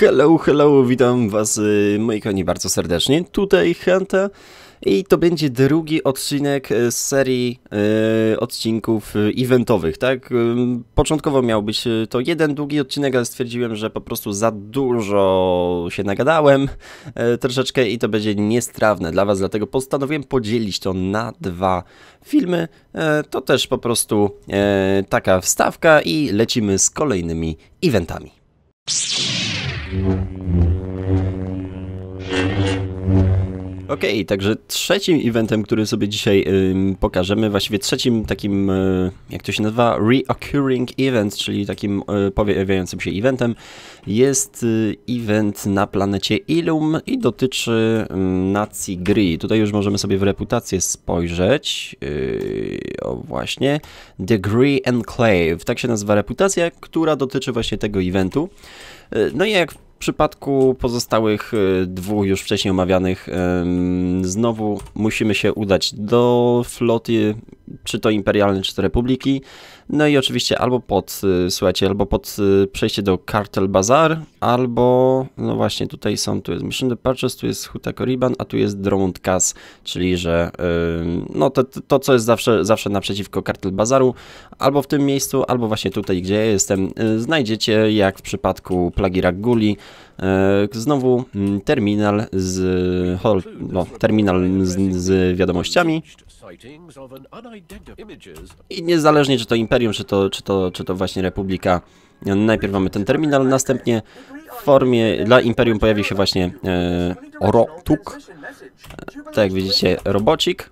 Hello, hello, witam was y, moi kochani bardzo serdecznie, tutaj Hanta i to będzie drugi odcinek z y, serii y, odcinków eventowych, tak? Początkowo miał być to jeden długi odcinek, ale stwierdziłem, że po prostu za dużo się nagadałem troszeczkę i to będzie niestrawne dla was, dlatego postanowiłem podzielić to na dwa filmy. to też po prostu taka wstawka i lecimy z kolejnymi eventami. Mm-hmm. Okej, okay, także trzecim eventem, który sobie dzisiaj y, pokażemy, właściwie trzecim takim, y, jak to się nazywa, reoccurring event, czyli takim y, pojawiającym się eventem, jest y, event na planecie Ilum i dotyczy nacji gry. Tutaj już możemy sobie w reputację spojrzeć. Y, o właśnie, The Gree Enclave, tak się nazywa reputacja, która dotyczy właśnie tego eventu. E, no i jak przypadku pozostałych y, dwóch już wcześniej omawianych, znowu musimy się udać do floty, czy to imperialnej, czy to republiki. No i oczywiście albo pod, y, słuchajcie, albo pod y, przejście do Cartel Bazaar, albo, no właśnie, tutaj są, tu jest Mission Departures, tu jest Huta Koriban, a tu jest Dromund Cas, czyli że, y, no to, to, co jest zawsze, zawsze naprzeciwko Cartel Bazaru, albo w tym miejscu, albo właśnie tutaj, gdzie ja jestem, znajdziecie, jak w przypadku Plagi Ragguli, Znowu mm, terminal z, no, terminal z, z wiadomościami. I niezależnie, czy to Imperium imperium, czy to, czy to, czy to właśnie republika. No, najpierw mamy ten terminal, następnie w formie dla imperium pojawi się właśnie e, Orotuk. E, tak jak widzicie, robocik. E,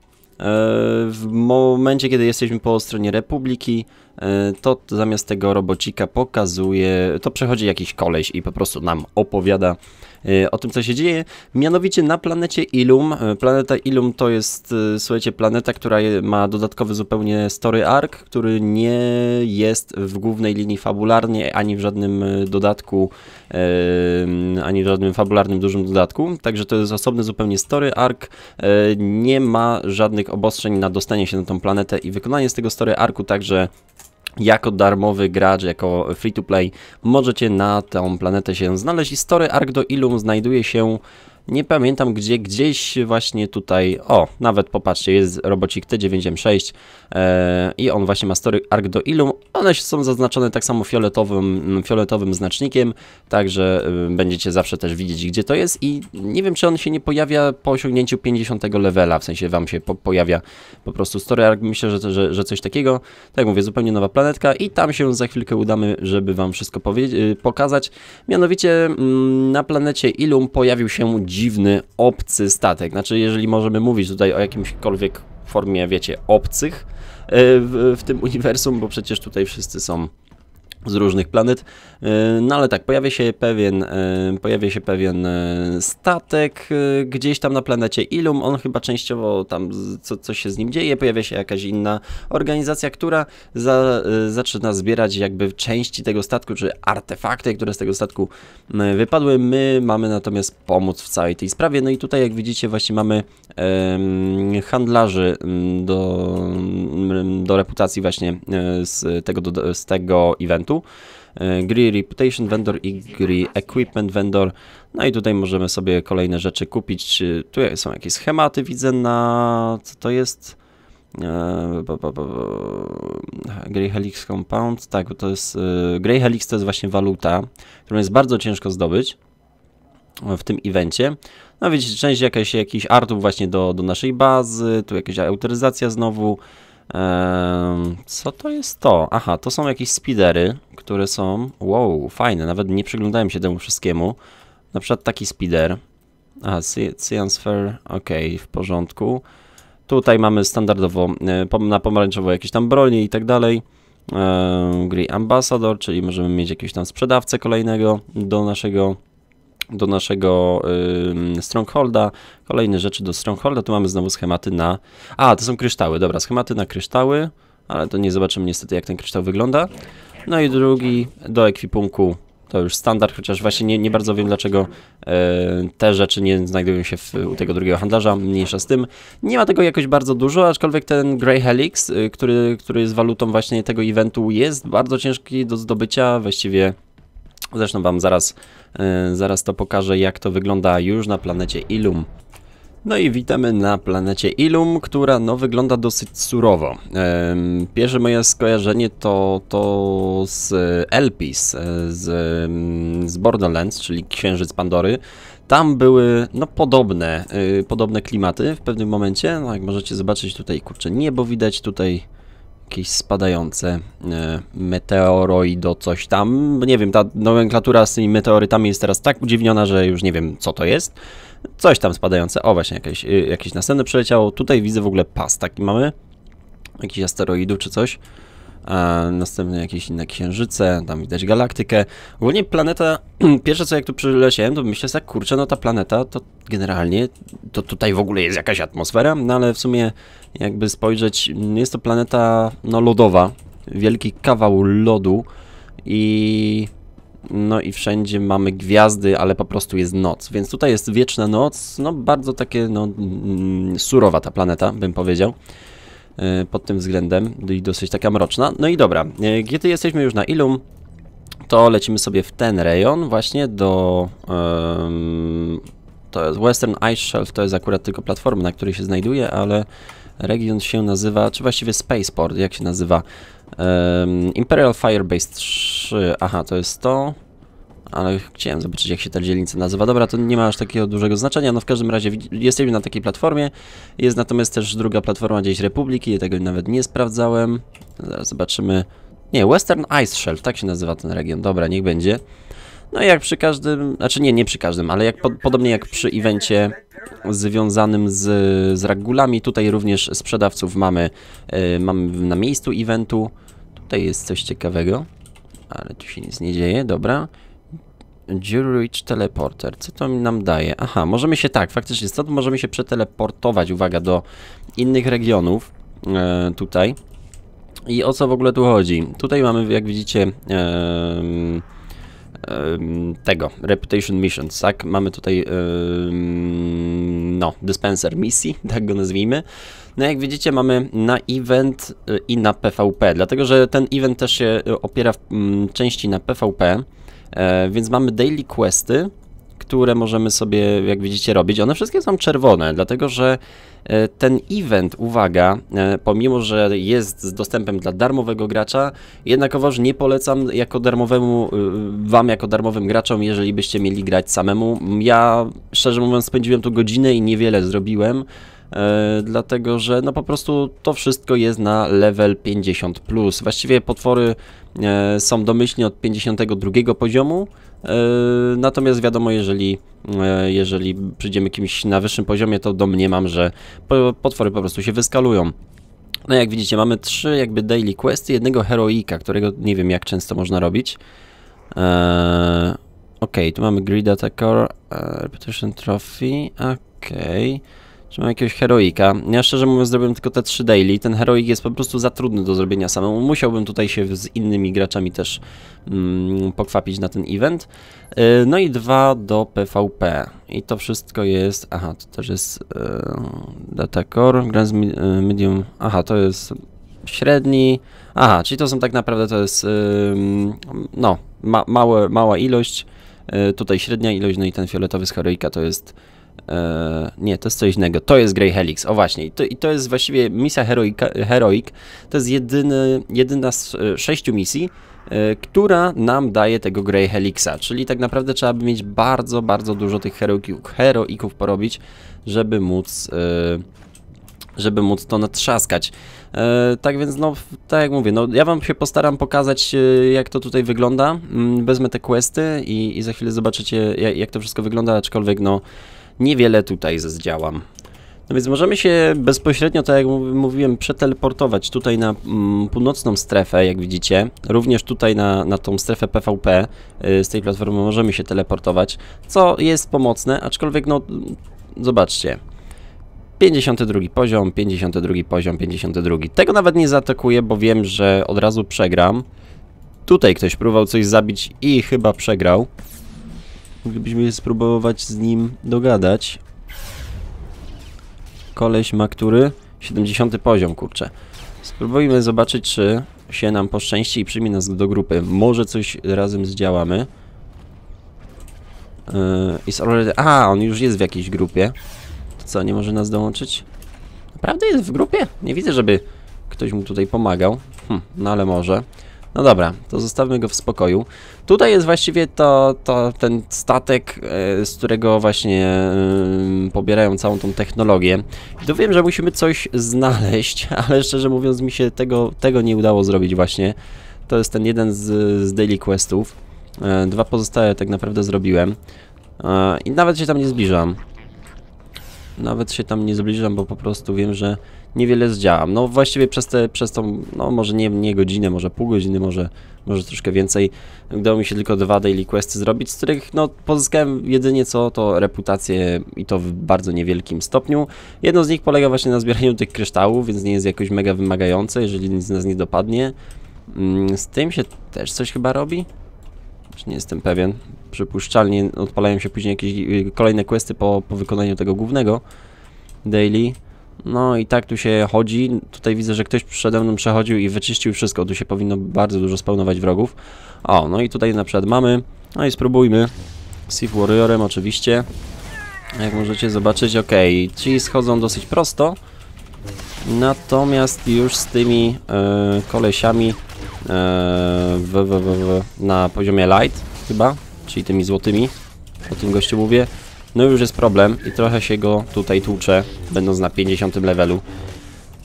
w momencie, kiedy jesteśmy po stronie Republiki, e, to zamiast tego robocika pokazuje, to przechodzi jakiś koleś i po prostu nam opowiada Y, o tym, co się dzieje. Mianowicie na planecie Ilum. Y, planeta Ilum to jest, y, słuchajcie, planeta, która ma dodatkowy zupełnie story arc, który nie jest w głównej linii fabularnie, ani w żadnym dodatku, ani w żadnym fabularnym dużym dodatku. Także to jest osobny zupełnie story arc. Nie ma żadnych obostrzeń na dostanie się na tą planetę i wykonanie z tego story arku, także jako darmowy gracz, jako free to play możecie na tą planetę się znaleźć Historia Story Arc do Ilum znajduje się nie pamiętam gdzie, gdzieś właśnie tutaj, o, nawet popatrzcie, jest robocik T9M6 e, i on właśnie ma story arc do Ilum. One są zaznaczone tak samo fioletowym, mm, fioletowym znacznikiem, także y, będziecie zawsze też widzieć gdzie to jest i nie wiem czy on się nie pojawia po osiągnięciu 50 levela, w sensie wam się po pojawia po prostu story arc, myślę, że, że, że coś takiego. Tak jak mówię, zupełnie nowa planetka i tam się za chwilkę udamy, żeby wam wszystko y, pokazać. Mianowicie mm, na planecie Ilum pojawił się dziwny, obcy statek. Znaczy, jeżeli możemy mówić tutaj o jakimśkolwiek formie, wiecie, obcych e, w, w tym uniwersum, bo przecież tutaj wszyscy są z różnych planet. E, no ale tak, pojawia się pewien, e, pojawia się pewien e, statek gdzieś tam na planecie Ilum, on chyba częściowo tam co, coś się z nim dzieje, pojawia się jakaś inna organizacja, która za, zaczyna zbierać jakby części tego statku, czy artefakty, które z tego statku wypadły. My mamy natomiast pomóc w całej tej sprawie. No i tutaj jak widzicie właśnie mamy handlarzy mm, do, mm, do reputacji właśnie z tego, do, z tego eventu, klientu, e, Reputation Vendor i Gry Equipment Vendor. No i tutaj możemy sobie kolejne rzeczy kupić. E, tu są jakieś schematy, widzę na... co to jest? E, Grey Helix Compound, tak, to jest... Grey Helix to jest właśnie waluta, którą jest bardzo ciężko zdobyć w tym evencie. No widzicie, część jakaś, jakiś artów właśnie do, do naszej bazy, tu jakaś autoryzacja znowu, co to jest to? Aha, to są jakieś spidery, które są... Wow, fajne, nawet nie przyglądałem się temu wszystkiemu. Na przykład taki spider. Aha, transfer, Sphere, okej, okay, w porządku. Tutaj mamy standardowo e, na pomarańczowo jakieś tam bronie i tak dalej. Grey Ambassador, czyli możemy mieć jakiegoś tam sprzedawcę kolejnego do naszego do naszego y, Strongholda. Kolejne rzeczy do Strongholda, tu mamy znowu schematy na... A, to są kryształy, dobra, schematy na kryształy, ale to nie zobaczymy niestety jak ten kryształ wygląda. No i drugi do ekwipunku, to już standard, chociaż właśnie nie, nie bardzo wiem dlaczego e, te rzeczy nie znajdują się w, u tego drugiego handlarza, mniejsza z tym. Nie ma tego jakoś bardzo dużo, aczkolwiek ten Grey Helix, y, który, który jest walutą właśnie tego eventu, jest bardzo ciężki do zdobycia, właściwie Zresztą Wam zaraz, e, zaraz to pokażę, jak to wygląda już na planecie Ilum. No i witamy na planecie Ilum, która no wygląda dosyć surowo. Pierwsze moje skojarzenie to, to z e, Elpis, e, z, z Borderlands, czyli Księżyc Pandory. Tam były no podobne, podobne klimaty w pewnym momencie, no jak możecie zobaczyć tutaj, kurczę, niebo widać, tutaj jakieś spadające e, meteoroido coś tam. Nie wiem, ta nomenklatura z tymi meteorytami jest teraz tak udziwniona, że już nie wiem co to jest. Coś tam spadające. O właśnie, jakieś, y, jakieś następne przyleciało. Tutaj widzę w ogóle pas taki mamy. Jakiś asteroidów czy coś. E, następne jakieś inne księżyce, tam widać galaktykę. Ogólnie planeta, pierwsze co jak tu przyleciałem, to myślę tak, kurczę, no ta planeta to generalnie, to tutaj w ogóle jest jakaś atmosfera, no ale w sumie jakby spojrzeć, jest to planeta no, lodowa, wielki kawał lodu i no i wszędzie mamy gwiazdy, ale po prostu jest noc, więc tutaj jest wieczna noc, no bardzo takie, no mm, surowa ta planeta, bym powiedział, e, pod tym względem i dosyć taka mroczna. No i dobra, kiedy e, jesteśmy już na Ilum, to lecimy sobie w ten rejon właśnie do... Um, to jest Western Ice Shelf, to jest akurat tylko platforma, na której się znajduje, ale Region się nazywa, czy właściwie Spaceport, jak się nazywa? Um, Imperial Firebase 3, aha, to jest to. Ale chciałem zobaczyć, jak się ta dzielnica nazywa. Dobra, to nie ma aż takiego dużego znaczenia. No w każdym razie jesteśmy na takiej platformie. Jest natomiast też druga platforma gdzieś Republiki, Ja tego nawet nie sprawdzałem. Zaraz zobaczymy. Nie, Western Ice Shelf, tak się nazywa ten region. Dobra, niech będzie. No i jak przy każdym, znaczy nie, nie przy każdym, ale jak po, podobnie jak przy evencie związanym z, z regulami, tutaj również sprzedawców mamy, yy, mamy na miejscu eventu. Tutaj jest coś ciekawego, ale tu się nic nie dzieje, dobra. Jurich Teleporter. Co to nam daje? Aha, możemy się tak, faktycznie stąd możemy się przeteleportować, uwaga, do innych regionów e, tutaj. I o co w ogóle tu chodzi? Tutaj mamy, jak widzicie, e, tego, Reputation Missions, tak? Mamy tutaj, no, dispenser misji, tak go nazwijmy. No jak widzicie mamy na event y, i na PvP, dlatego że ten event też się y, opiera w części na PvP, e, więc mamy daily questy, które możemy sobie, jak widzicie, robić. One wszystkie są czerwone, dlatego że e, ten event, uwaga, e, pomimo, że jest z dostępem dla darmowego gracza, jednakowoż nie polecam jako darmowemu, e, wam jako darmowym graczom, jeżeli byście mieli grać samemu. Ja, szczerze mówiąc, spędziłem tu godzinę i niewiele zrobiłem, E, dlatego że no po prostu to wszystko jest na level 50+. Plus. Właściwie potwory e, są domyślnie od 52 poziomu, e, natomiast wiadomo, jeżeli, jeżeli przyjdziemy kimś na wyższym poziomie, to domniemam, że potwory po prostu się wyskalują. No jak widzicie, mamy trzy jakby daily questy, jednego heroika, którego nie wiem jak często można robić. Eee, ok, tu mamy Grid Attacker, Repetition Trophy, okej. Okay. Czy mam jakiegoś heroika? Ja szczerze mówiąc zrobiłem tylko te 3 daily. Ten heroik jest po prostu za trudny do zrobienia samemu. Musiałbym tutaj się z innymi graczami też mm, pokwapić na ten event. Yy, no i 2 do PvP. I to wszystko jest... Aha, to też jest yy, data core, grand y, medium... Aha, to jest średni... Aha, czyli to są tak naprawdę to jest... Yy, no, ma, małe, mała ilość. Y, tutaj średnia ilość, no i ten fioletowy z heroika to jest E, nie, to jest coś innego. To jest Grey Helix, o właśnie. I to, i to jest właściwie misja Heroic. Heroic. To jest jedyny, jedyna z e, sześciu misji, e, która nam daje tego Grey Helixa. Czyli tak naprawdę trzeba by mieć bardzo, bardzo dużo tych heroików, heroików porobić, żeby móc... E, żeby móc to natrzaskać. E, tak więc, no, tak jak mówię, no, ja wam się postaram pokazać, e, jak to tutaj wygląda. Mm, wezmę te questy i, i za chwilę zobaczycie, jak, jak to wszystko wygląda, aczkolwiek, no, niewiele tutaj zdziałam. No więc możemy się bezpośrednio, tak jak mówiłem, przeteleportować tutaj na mm, północną strefę, jak widzicie. Również tutaj na, na tą strefę PvP yy, z tej platformy możemy się teleportować, co jest pomocne, aczkolwiek no, zobaczcie. 52 poziom, 52 poziom, 52. Tego nawet nie zaatakuję, bo wiem, że od razu przegram. Tutaj ktoś próbował coś zabić i chyba przegrał. Moglibyśmy spróbować z nim dogadać. Koleś ma który? 70 poziom, kurczę. Spróbujmy zobaczyć, czy się nam poszczęści i przyjmie nas do grupy. Może coś razem zdziałamy. Jest yy, already... A, on już jest w jakiejś grupie. To co, nie może nas dołączyć? Naprawdę jest w grupie? Nie widzę, żeby ktoś mu tutaj pomagał. Hm, no ale może. No dobra, to zostawmy go w spokoju. Tutaj jest właściwie to, to ten statek, e, z którego właśnie e, pobierają całą tą technologię. I wiem, że musimy coś znaleźć, ale szczerze mówiąc mi się tego, tego nie udało zrobić właśnie. To jest ten jeden z, z daily questów. E, dwa pozostałe tak naprawdę zrobiłem. I nawet się tam nie zbliżam nawet się tam nie zbliżam, bo po prostu wiem, że niewiele zdziałam. No właściwie przez, te, przez tą, no może nie, nie godzinę, może pół godziny, może, może troszkę więcej, udało mi się tylko dwa daily questy zrobić, z których no pozyskałem jedynie co, to reputację i to w bardzo niewielkim stopniu. Jedno z nich polega właśnie na zbieraniu tych kryształów, więc nie jest jakoś mega wymagające, jeżeli nic z nas nie dopadnie. Mm, z tym się też coś chyba robi? nie jestem pewien. Przypuszczalnie odpalają się później jakieś y, kolejne questy po, po wykonaniu tego głównego daily. No i tak tu się chodzi. Tutaj widzę, że ktoś przede mną przechodził i wyczyścił wszystko. Tu się powinno bardzo dużo spełnować wrogów. O, no i tutaj na przykład mamy. No i spróbujmy. Sith Warriorem oczywiście. Jak możecie zobaczyć, ok, ci schodzą dosyć prosto. Natomiast już z tymi yy, kolesiami E, w, w, w, na poziomie light chyba, czyli tymi złotymi, o tym gościu mówię. No już jest problem i trochę się go tutaj tłucze, będąc na 50 levelu.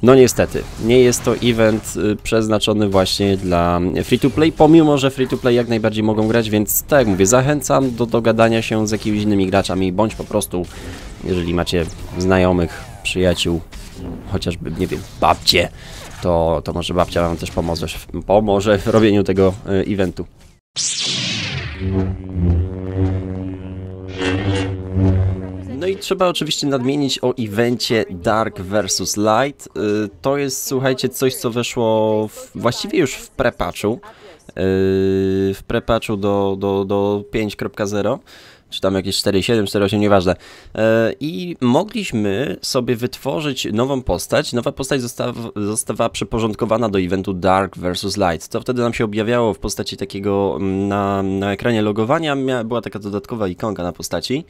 No niestety, nie jest to event y, przeznaczony właśnie dla free-to-play, pomimo, że free-to-play jak najbardziej mogą grać, więc tak jak mówię, zachęcam do dogadania się z jakimiś innymi graczami, bądź po prostu, jeżeli macie znajomych, przyjaciół, chociażby, nie wiem, babcie, to, to może babcia wam też pomoże, pomoże w robieniu tego y, eventu. No i trzeba oczywiście nadmienić o evencie Dark vs Light. Y, to jest, słuchajcie, coś co weszło w, właściwie już w prepaczu. Y, w prepaczu do, do, do 5.0 czy tam jakieś 4,7, 4,8, nieważne. E, I mogliśmy sobie wytworzyć nową postać. Nowa postać została, została przyporządkowana do eventu Dark vs. Light. To wtedy nam się objawiało w postaci takiego mm, na, na ekranie logowania. Była taka dodatkowa ikonka na postaci.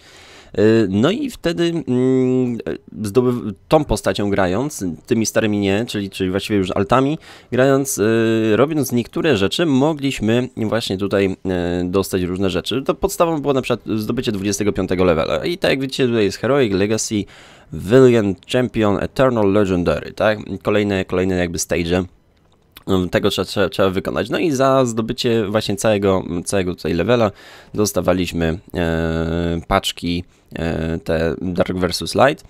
Y, no i wtedy mm, e, zdobyw- tą postacią grając, tymi starymi nie, czyli, czyli właściwie już altami grając, y, robiąc niektóre rzeczy, mogliśmy właśnie tutaj e, dostać różne rzeczy. To podstawą było na przykład zdobycie 25 levela. I tak jak widzicie, tutaj jest Heroic, Legacy, villain Champion, Eternal, Legendary, tak? Kolejne, kolejne jakby stage. Mm, tego trzeba, trzeba, trzeba, wykonać. No i za zdobycie właśnie całego, całego tutaj levela dostawaliśmy e, paczki e, te Dark vs Light.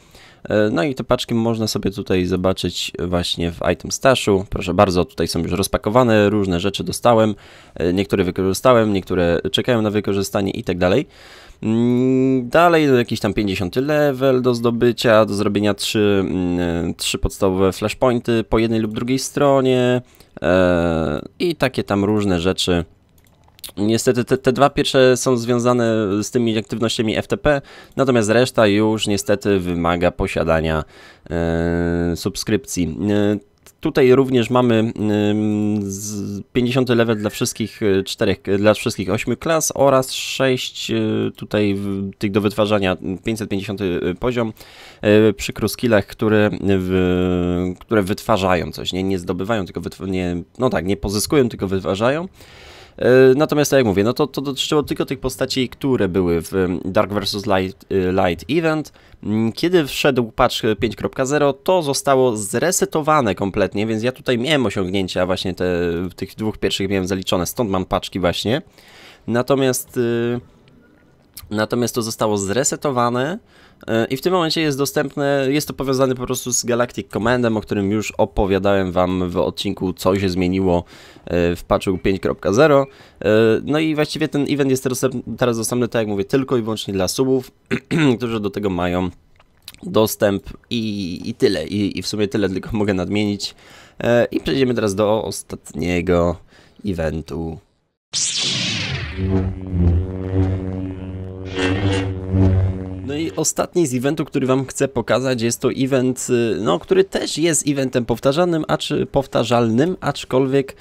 E, no i te paczki można sobie tutaj zobaczyć właśnie w item stashu. Proszę bardzo, tutaj są już rozpakowane, różne rzeczy dostałem, e, niektóre wykorzystałem, niektóre czekają na wykorzystanie i tak dalej. Mm, dalej jakiś tam 50 level do zdobycia, do zrobienia 3, 3 mm, e, podstawowe flashpointy po jednej lub drugiej stronie, Eee, i takie tam różne rzeczy. Niestety te, te, dwa pierwsze są związane z tymi aktywnościami FTP, natomiast reszta już niestety wymaga posiadania e, subskrypcji. E, Tutaj również mamy 50 level dla wszystkich y, czterech, y, dla wszystkich 8 klas oraz 6 y, tutaj tych do wytwarzania 550 poziom przy kruskilach, które, które wytwarzają coś, nie, nie zdobywają, tylko nie, no tak, nie pozyskują, tylko wytwarzają. E, natomiast tak jak mówię, no to, to dotyczyło tylko tych postaci, które były w Dark vs. Light, e, Light Event. Mm, kiedy wszedł patch 5.0, to zostało zresetowane kompletnie, więc ja tutaj miałem osiągnięcia właśnie te, tych dwóch pierwszych miałem zaliczone, stąd mam paczki właśnie. Natomiast... Yy Natomiast to zostało zresetowane e, i w tym momencie jest dostępne, jest to powiązane po prostu z Galactic Commandem, o którym już opowiadałem Wam w odcinku, co się zmieniło e, w patchu 5.0. E, no i właściwie ten event jest teraz dostępny, tak jak mówię, tylko i wyłącznie dla subów, którzy do tego mają dostęp i, i tyle. I, I w sumie tyle tylko mogę nadmienić. I przejdziemy teraz do ostatniego eventu ostatni z eventu, który Wam chcę pokazać, jest to event, y, no, który też jest eventem powtarzanym, czy powtarzalnym, aczkolwiek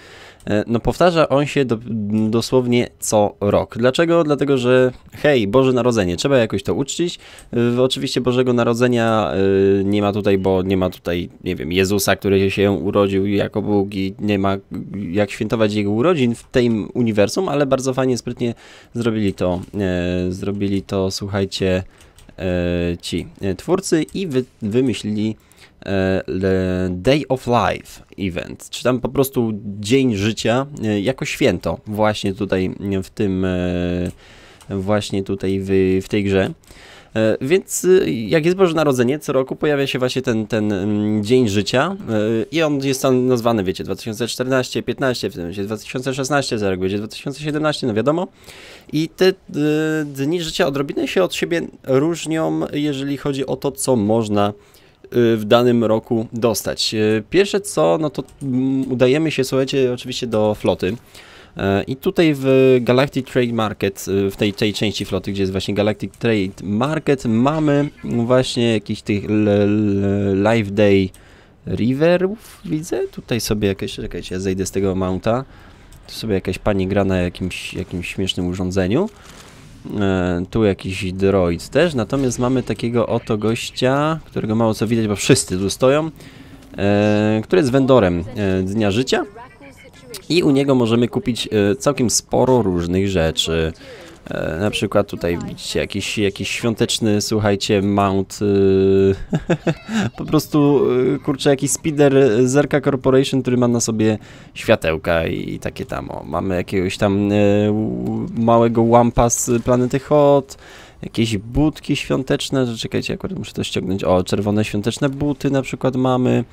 e, no powtarza on się do, dosłownie co rok. Dlaczego? Dlatego, że hej, Boże Narodzenie, trzeba jakoś to uczcić. oczywiście Bożego Narodzenia y, nie ma tutaj, bo nie ma tutaj, nie wiem, Jezusa, który się urodził jako Bóg i nie ma jak świętować Jego urodzin w tym uniwersum, ale bardzo fajnie, sprytnie zrobili to, e, zrobili to, słuchajcie, E, ci e, twórcy i wy, wymyślili e, Day of Life event, czy tam po prostu Dzień Życia jako święto właśnie tutaj w tym właśnie tutaj w, w tej grze. Więc jak jest Boże Narodzenie, co roku pojawia się właśnie ten, ten mm, Dzień Życia i on jest tam nazwany, wiecie, 2014, 15, w tym będzie 2016, za będzie 2017, no wiadomo. I te y, dni życia odrobinę się od siebie różnią, jeżeli chodzi o to, co można y, w danym roku dostać. Y, pierwsze co, no to mm, udajemy się, słuchajcie, oczywiście do floty. E, I tutaj w Galactic Trade Market, w tej, tej części floty, gdzie jest właśnie Galactic Trade Market, mamy właśnie jakiś tych Live Day Riverów, widzę. Tutaj sobie jakieś, czekajcie, ja zejdę z tego mounta. Tu sobie jakaś pani gra na jakimś, jakimś śmiesznym urządzeniu. E, tu jakiś droid też, natomiast mamy takiego oto gościa, którego mało co widać, bo wszyscy tu stoją, e, który jest vendorem e, Dnia Życia i u niego możemy kupić całkiem sporo różnych rzeczy. E, na przykład tutaj widzicie jakiś, jakiś świąteczny, słuchajcie, mount. Y, po prostu, y, kurczę, jakiś speeder y, Zerka Corporation, który ma na sobie światełka i, i takie tam, o, mamy jakiegoś tam małego łampa z planety Hot, Jakieś budki świąteczne, czekajcie, akurat muszę to ściągnąć. O, czerwone świąteczne buty na przykład mamy.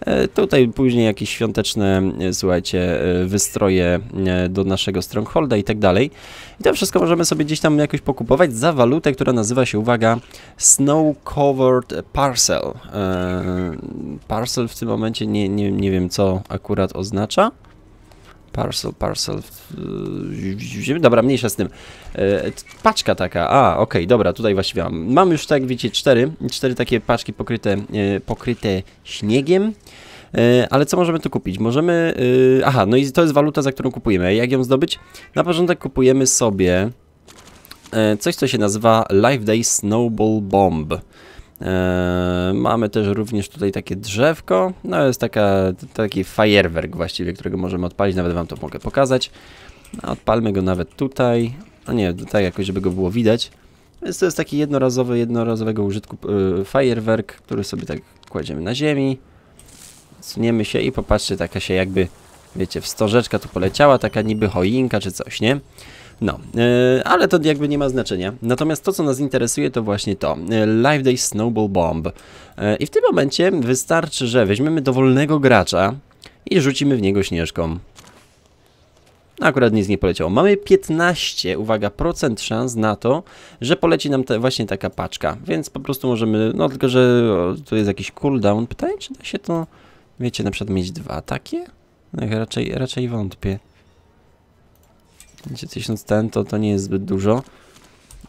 E, tutaj później jakieś świąteczne, e, słuchajcie, e, wystroje do naszego strongholda i tak dalej. I to wszystko możemy sobie gdzieś tam jakoś pokupować za walutę, która nazywa się, uwaga, Snow Covered Parcel. Parcel w tym momencie nie, nie, nie wiem, co akurat oznacza. Parcel, parcel. Dobra, mniejsza z tym. E, paczka taka. A, okej, okay, dobra, tutaj właściwie mam. Mam już, tak wiecie, cztery, cztery takie paczki pokryte, e, pokryte śniegiem. E, ale co możemy tu kupić? Możemy... Aha, no i to jest waluta, za którą kupujemy. Jak ją zdobyć? Na początek kupujemy sobie coś, co się nazywa Life Day Snowball Bomb. E, mamy też również tutaj takie drzewko, no jest taka, taki fajerwerk właściwie, którego możemy odpalić, nawet wam to mogę pokazać. No, odpalmy go nawet tutaj, no nie, tak jakoś, żeby go było widać. Więc to jest taki jednorazowy, jednorazowego użytku yy, fajerwerk, który sobie tak kładziemy na ziemi. Suniemy się i popatrzcie, taka się jakby, wiecie, wstorzeczka tu poleciała, taka niby choinka czy coś, nie? No, e, ale to jakby nie ma znaczenia. Natomiast to, co nas interesuje, to właśnie to. E, Live Day Snowball Bomb. E, I w tym momencie wystarczy, że weźmiemy dowolnego gracza i rzucimy w niego śnieżką. No akurat nic nie poleciało. Mamy 15, uwaga, procent szans na to, że poleci nam te, właśnie taka paczka. Więc po prostu możemy, no tylko, że tu jest jakiś cooldown. Pytanie, czy da się to, wiecie, na przykład mieć dwa takie? No, raczej, raczej wątpię. 1000 ten, to, to nie jest zbyt dużo.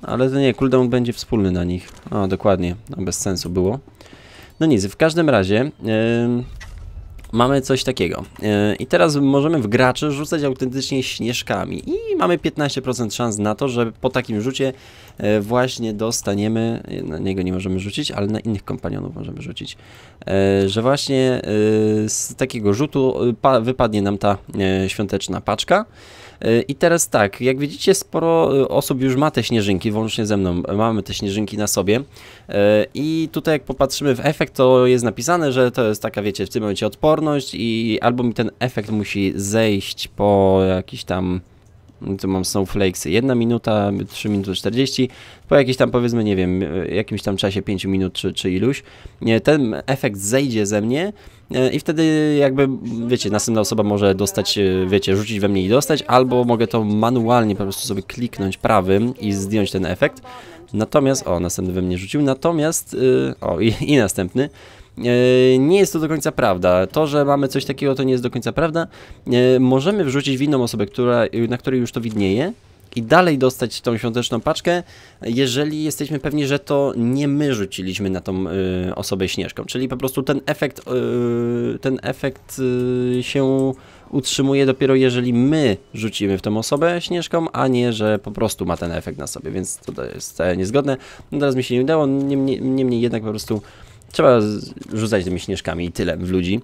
Ale to nie, cooldown będzie wspólny na nich. O, dokładnie, no, bez sensu było. No nic, w każdym razie... Yy mamy coś takiego. Yy, I teraz możemy w graczy rzucać autentycznie śnieżkami i mamy 15% szans na to, że po takim rzucie yy, właśnie dostaniemy, e, na niego nie możemy rzucić, ale na innych kompanionów możemy rzucić, yy, że właśnie z takiego rzutu wypadnie nam ta świąteczna paczka. E, I teraz tak, jak widzicie, sporo e, osób już ma te śnieżynki, włącznie ze mną, mamy te śnieżynki na sobie. E, I tutaj jak popatrzymy w efekt, to jest napisane, że to jest taka, wiecie, w tym momencie odporność i albo mi ten efekt musi zejść po jakiś tam tu mam Snowflakes 1 minuta, 3 minuty 40, po jakiejś tam powiedzmy, nie wiem, jakimś tam czasie 5 minut czy, czy iluś, ten efekt zejdzie ze mnie e, i wtedy jakby, wiecie, następna osoba może dostać, e, wiecie, rzucić we mnie i dostać, albo mogę to manualnie po prostu sobie kliknąć prawym i zdjąć ten efekt. Natomiast, o, następny we mnie rzucił, natomiast, e, o, i, i następny, E, nie jest to do końca prawda. To, że mamy coś takiego, to nie jest do końca prawda. E, możemy wrzucić w inną osobę, która, na której już to widnieje, i dalej dostać tą świąteczną paczkę, jeżeli jesteśmy pewni, że to nie my rzuciliśmy na tą y, osobę śnieżką. Czyli po prostu ten efekt, y, ten efekt y, się utrzymuje dopiero jeżeli my rzucimy w tą osobę śnieżką, a nie, że po prostu ma ten efekt na sobie, więc to jest niezgodne. No teraz mi się nie udało, niemniej, niemniej jednak po prostu Trzeba rzucać tymi śnieżkami i tyle w ludzi.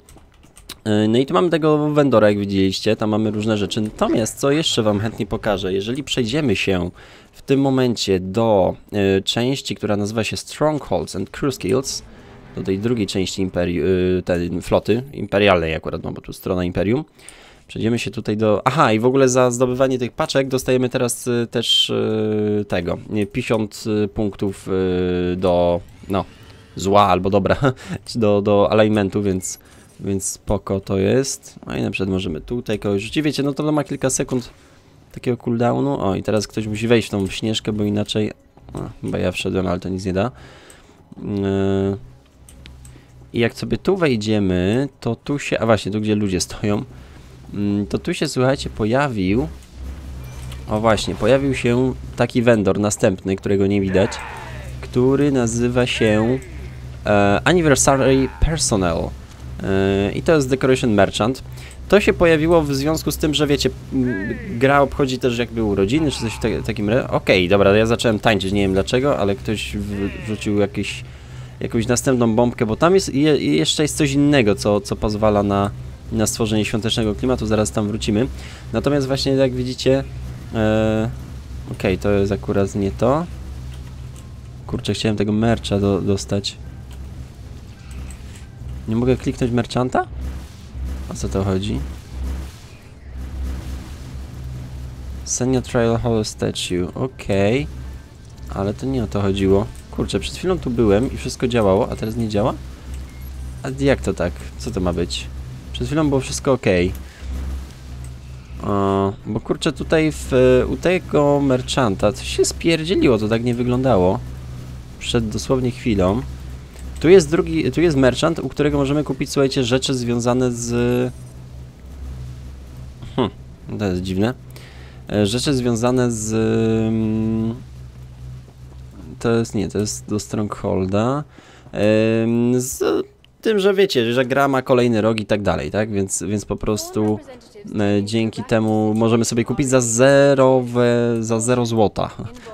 E, no i tu mamy tego wendora, jak widzieliście, tam mamy różne rzeczy. Natomiast, co jeszcze Wam chętnie pokażę, jeżeli przejdziemy się w tym momencie do y, części, która nazywa się Strongholds and Cruskills, do tej drugiej części imperi y, tej floty, imperialnej akurat, no bo tu strona Imperium, Przejdziemy się tutaj do... Aha, i w ogóle za zdobywanie tych paczek dostajemy teraz y, też y, tego, 50 punktów do... no, zła albo dobra do, do alignmentu, więc, więc spoko to jest. No i na przykład możemy tutaj kogoś rzucić. Wiecie, no to ma kilka sekund takiego cooldownu. O, i teraz ktoś musi wejść w tą śnieżkę, bo inaczej... No, chyba ja wszedłem, ale to nic nie da. Yy... I jak sobie tu wejdziemy, to tu się... A właśnie, tu gdzie ludzie stoją, mm, to tu się, słuchajcie, pojawił... O właśnie, pojawił się taki vendor następny, którego nie widać, który nazywa się E, anniversary Personnel e, i to jest Decoration Merchant. To się pojawiło w związku z tym, że wiecie, gra obchodzi też jakby urodziny czy coś w takim... Okej, okay, dobra, ja zacząłem tańczyć, nie wiem dlaczego, ale ktoś wrzucił jakieś, jakąś następną bombkę, bo tam jest jeszcze jest coś innego, co, co pozwala na, na stworzenie świątecznego klimatu, zaraz tam wrócimy. Natomiast właśnie jak widzicie... E, Okej, okay, to jest akurat nie to. Kurczę, chciałem tego mercha do, dostać. Nie mogę kliknąć merchanta? O co to chodzi? Senior Trial Hollow Statue, okej. Okay. Ale to nie o to chodziło. Kurczę, przed chwilą tu byłem i wszystko działało, a teraz nie działa? A jak to tak? Co to ma być? Przed chwilą było wszystko ok. O, bo kurczę, tutaj w, u tego merchanta coś się spierdzieliło, to tak nie wyglądało. Przed dosłownie chwilą. Tu jest drugi, tu jest merchant, u którego możemy kupić, słuchajcie, rzeczy związane z... Hm, to jest dziwne. E, rzeczy związane z... Mm, to jest, nie, to jest do Strongholda. Z tym, że wiecie, że gra ma kolejny rok i tak dalej, tak? Więc, więc po prostu E, dzięki temu możemy sobie kupić za 0, za zero złota,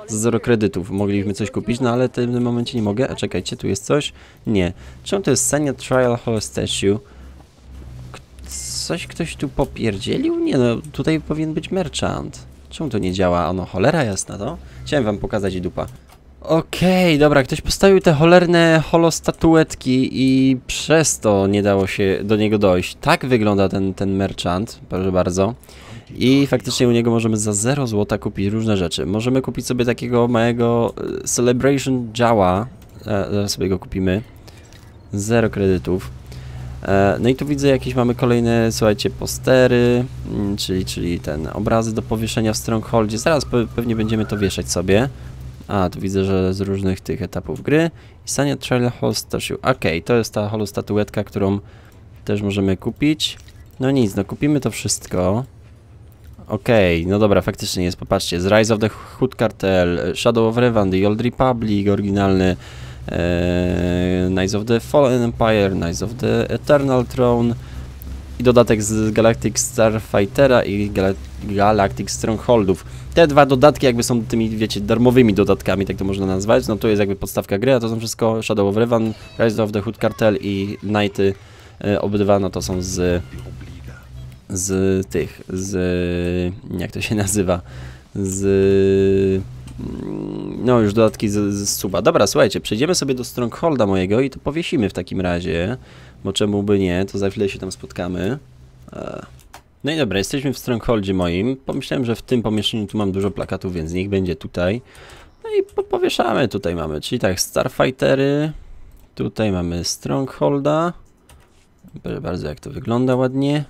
za 0 kredytów. Mogliśmy coś kupić, no ale w tym momencie nie mogę. A czekajcie, tu jest coś? Nie. Czemu to jest Senior Trial Hall Statue? Coś ktoś tu popierdzielił? Nie no, tutaj powinien być merchant. Czemu to nie działa? Ono cholera jasna, to? No. Chciałem wam pokazać i dupa. Okej, okay, dobra, ktoś postawił te cholerne holostatuetki i przez to nie dało się do niego dojść. Tak wygląda ten, ten merchant, proszę bardzo. I faktycznie u niego możemy za 0 zł kupić różne rzeczy. Możemy kupić sobie takiego małego e, Celebration Jała. E, zaraz sobie go kupimy. Zero kredytów. E, no i tu widzę jakieś mamy kolejne, słuchajcie, postery, mm, czyli, czyli ten obrazy do powieszenia w Strongholdzie. Zaraz pewnie będziemy to wieszać sobie. A, tu widzę, że z różnych tych etapów gry. I Sania Trail Holstasiu. Okej, to jest ta holostatuetka, którą też możemy kupić. No nic, no kupimy to wszystko. Okej, okay, no dobra, faktycznie jest, popatrzcie. Z Rise of the Hood Cartel, Shadow of Revan, The Old Republic, oryginalny e, Knights of the Fallen Empire, Knights of the Eternal Throne i dodatek z Galactic Starfightera i Gal Galactic Strongholdów te dwa dodatki jakby są tymi, wiecie, darmowymi dodatkami, tak to można nazwać. No to jest jakby podstawka gry, a to są wszystko Shadow of Revan, Rise of the Hood Cartel i Knighty. E, obydwa no to są z... z tych, z... jak to się nazywa? Z... Mm, no, już dodatki z, z suba. Dobra, słuchajcie, przejdziemy sobie do Strongholda mojego i to powiesimy w takim razie, bo czemu by nie, to za chwilę się tam spotkamy. E, no i dobra, jesteśmy w strongholdzie moim. Pomyślałem, że w tym pomieszczeniu tu mam dużo plakatów, więc niech będzie tutaj. No i powieszamy tutaj mamy, czyli tak, Starfightery. Tutaj mamy Strongholda. Proszę bardzo, jak to wygląda ładnie.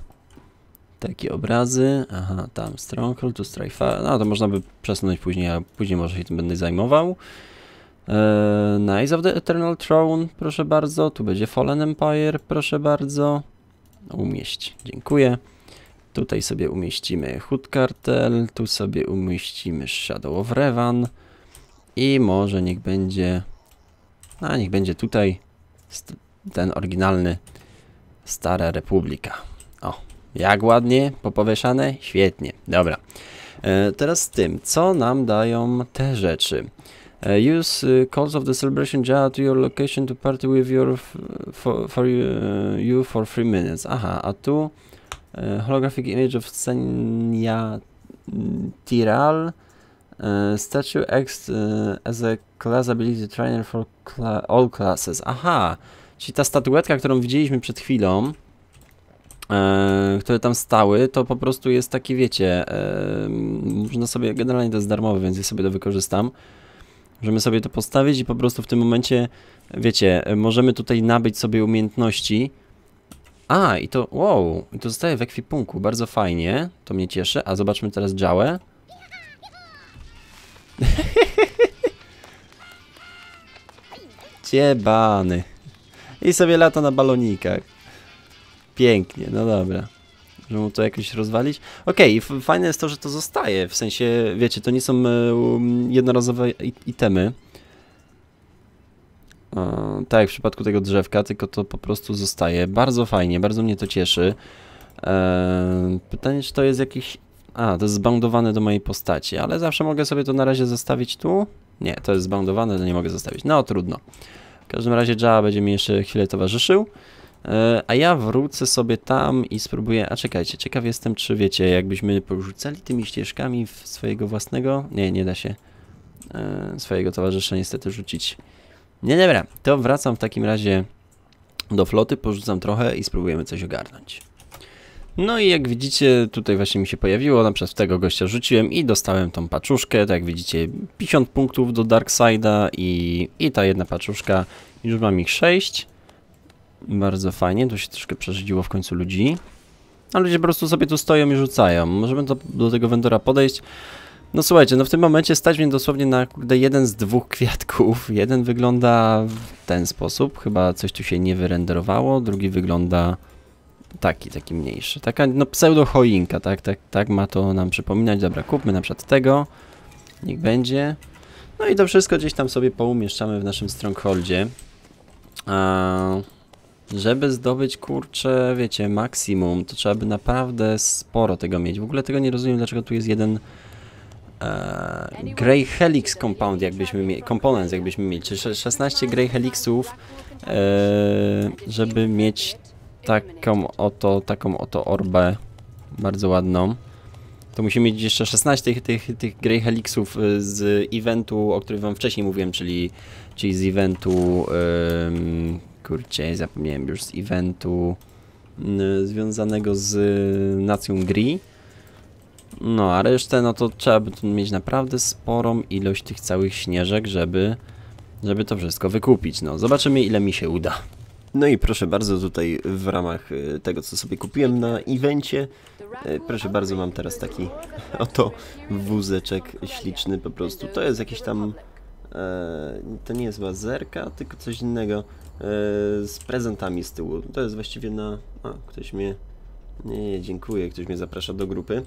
Takie obrazy. Aha, tam Stronghold, tu Strife. No to można by przesunąć później, a później może się tym będę zajmował. Eee, of the Eternal Throne, proszę bardzo. Tu będzie Fallen Empire, proszę bardzo. Umieść, dziękuję. Tutaj sobie umieścimy Hood Cartel, tu sobie umieścimy Shadow of Revan i może niech będzie, a no, niech będzie tutaj ten oryginalny Stara Republika. O, jak ładnie, popowieszane? Świetnie, dobra. E, teraz z tym, co nam dają te rzeczy? E, use e, calls of the celebration jar to your location to party with your for, for you, you for 3 minutes. Aha, a tu E, holographic Image of Senia Tiral. Uh, e, statue acts uh, e, as a class ability trainer for cla all classes. Aha, czyli ta statuetka, którą widzieliśmy przed chwilą, e, które tam stały, to po prostu jest takie, wiecie, e, można sobie, generalnie to jest darmowe, więc ja sobie to wykorzystam. Możemy sobie to postawić i po prostu w tym momencie, wiecie, możemy tutaj nabyć sobie umiejętności, a, i to, wow, i to zostaje w ekwipunku, bardzo fajnie, to mnie cieszy. A zobaczmy teraz działę. Ciebany. I sobie lata na balonikach. Pięknie, no dobra. Żeby mu to jakoś rozwalić. Okej, okay, fajne jest to, że to zostaje, w sensie, wiecie, to nie są um, jednorazowe itemy, E, tak jak w przypadku tego drzewka, tylko to po prostu zostaje. Bardzo fajnie, bardzo mnie to cieszy. E, pytanie, czy to jest jakiś... A, to jest zboundowane do mojej postaci, ale zawsze mogę sobie to na razie zostawić tu. Nie, to jest zboundowane, to nie mogę zostawić. No, trudno. W każdym razie Java będzie mi jeszcze chwilę towarzyszył. E, a ja wrócę sobie tam i spróbuję. A czekajcie, ciekaw jestem, czy wiecie, jakbyśmy porzucali tymi ścieżkami w swojego własnego. Nie, nie da się swojego towarzysza niestety rzucić. Nie, dobra, to wracam w takim razie do floty, porzucam trochę i spróbujemy coś ogarnąć. No i jak widzicie, tutaj właśnie mi się pojawiło, na przykład tego gościa rzuciłem i dostałem tą paczuszkę, tak jak widzicie 50 punktów do Darkseida i, i ta jedna paczuszka, już mam ich 6. Bardzo fajnie, tu się troszkę przeżydziło w końcu ludzi. A no, ludzie po prostu sobie tu stoją i rzucają. Możemy do, do tego vendora podejść. No słuchajcie, no w tym momencie stać mnie dosłownie na kurde jeden z dwóch kwiatków. Jeden wygląda w ten sposób, chyba coś tu się nie wyrenderowało, drugi wygląda taki, taki mniejszy. Taka no pseudo choinka, tak, tak, tak ma to nam przypominać. Dobra, kupmy na przykład tego, niech będzie. No i to wszystko gdzieś tam sobie poumieszczamy w naszym strongholdzie. A żeby zdobyć, kurcze, wiecie, maksimum, to trzeba by naprawdę sporo tego mieć. W ogóle tego nie rozumiem, dlaczego tu jest jeden e, Grey Helix Compound, jakbyśmy mieli, Components jakbyśmy mieli, czyli 16 Grey Helixów, e, żeby mieć taką oto, taką oto orbę, bardzo ładną. To musimy mieć jeszcze 16 tych, tych, tych Grey Helixów e, z eventu, o którym wam wcześniej mówiłem, czyli, czyli z eventu, um, kurczę, zapomniałem już, z eventu związanego z nacją Gri. No, a resztę, no to trzeba by tu mieć naprawdę sporą ilość tych całych śnieżek, żeby, żeby to wszystko wykupić. No, zobaczymy ile mi się uda. No i proszę bardzo, tutaj w ramach y, tego, co sobie kupiłem na evencie, y, proszę bardzo, mam teraz taki oto wózeczek śliczny po prostu. To jest jakiś tam, e, to nie jest bazerka, tylko coś innego e, z prezentami z tyłu. To jest właściwie na... A, ktoś mnie... Nie, dziękuję, ktoś mnie zaprasza do grupy.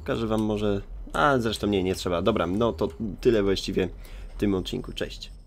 Pokażę wam może... A, zresztą nie, nie trzeba. Dobra, no to tyle właściwie w tym odcinku. Cześć.